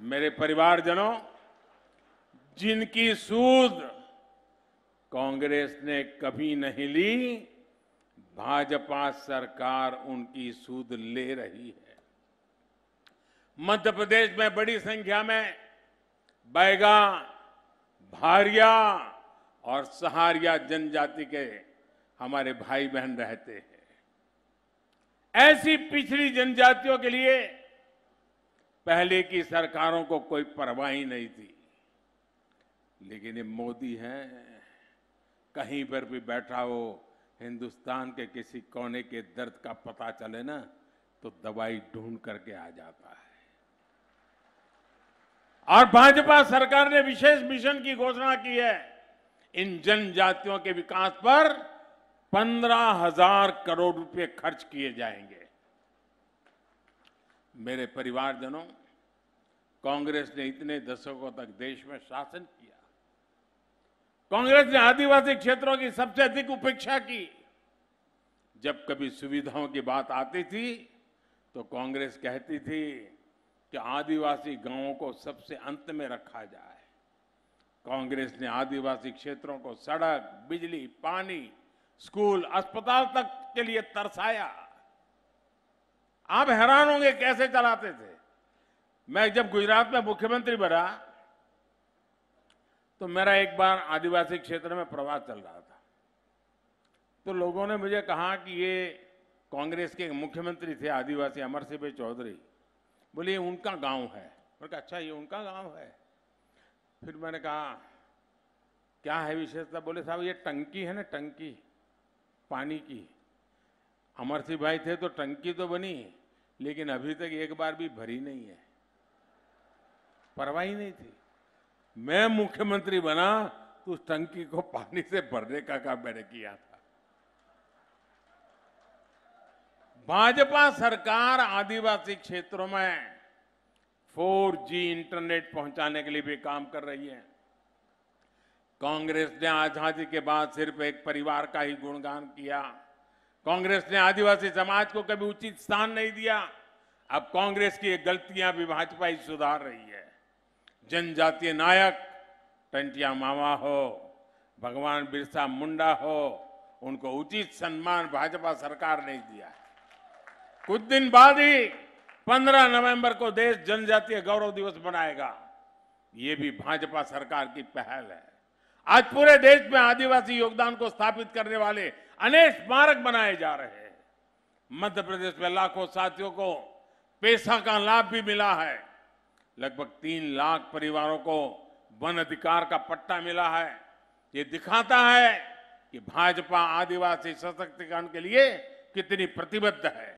मेरे परिवारजनों जिनकी सूद कांग्रेस ने कभी नहीं ली भाजपा सरकार उनकी सूद ले रही है मध्य प्रदेश में बड़ी संख्या में बैगा भारिया और सहारिया जनजाति के हमारे भाई बहन रहते हैं ऐसी पिछड़ी जनजातियों के लिए पहले की सरकारों को कोई परवाह ही नहीं थी लेकिन ये मोदी हैं कहीं पर भी बैठा हो हिंदुस्तान के किसी कोने के दर्द का पता चले ना तो दवाई ढूंढ करके आ जाता है और भाजपा सरकार ने विशेष मिशन की घोषणा की है इन जनजातियों के विकास पर पंद्रह हजार करोड़ रुपए खर्च किए जाएंगे मेरे परिवारजनों कांग्रेस ने इतने दशकों तक देश में शासन किया कांग्रेस ने आदिवासी क्षेत्रों की सबसे अधिक उपेक्षा की जब कभी सुविधाओं की बात आती थी तो कांग्रेस कहती थी कि आदिवासी गांवों को सबसे अंत में रखा जाए कांग्रेस ने आदिवासी क्षेत्रों को सड़क बिजली पानी स्कूल अस्पताल तक के लिए तरसाया आप हैरान होंगे कैसे चलाते थे मैं जब गुजरात में मुख्यमंत्री बना तो मेरा एक बार आदिवासी क्षेत्र में प्रवास चल रहा था तो लोगों ने मुझे कहा कि ये कांग्रेस के मुख्यमंत्री थे आदिवासी अमर सिंह चौधरी बोले ये उनका गांव है मैंने कहा अच्छा ये उनका गांव है फिर मैंने कहा क्या है विशेषता बोले साहब ये टंकी है ना टंकी पानी की अमर सिंह भाई थे तो टंकी तो बनी लेकिन अभी तक एक बार भी भरी नहीं है परवाही नहीं थी मैं मुख्यमंत्री बना तो उस टंकी को पानी से भरने का काम मैंने किया था भाजपा सरकार आदिवासी क्षेत्रों में 4G इंटरनेट पहुंचाने के लिए भी काम कर रही है कांग्रेस ने आजादी के बाद सिर्फ एक परिवार का ही गुणगान किया कांग्रेस ने आदिवासी समाज को कभी उचित स्थान नहीं दिया अब कांग्रेस की ये गलतियां भी भाजपा ही सुधार रही है जनजातीय नायक टंटिया मामा हो भगवान बिरसा मुंडा हो उनको उचित सम्मान भाजपा सरकार ने दिया कुछ दिन बाद ही 15 नवंबर को देश जनजातीय गौरव दिवस मनाएगा ये भी भाजपा सरकार की पहल है आज पूरे देश में आदिवासी योगदान को स्थापित करने वाले अनेक स्मारक बनाए जा रहे हैं मध्य प्रदेश में लाखों साथियों को पैसा का लाभ भी मिला है लगभग तीन लाख परिवारों को वन अधिकार का पट्टा मिला है ये दिखाता है कि भाजपा आदिवासी सशक्तिकरण के लिए कितनी प्रतिबद्ध है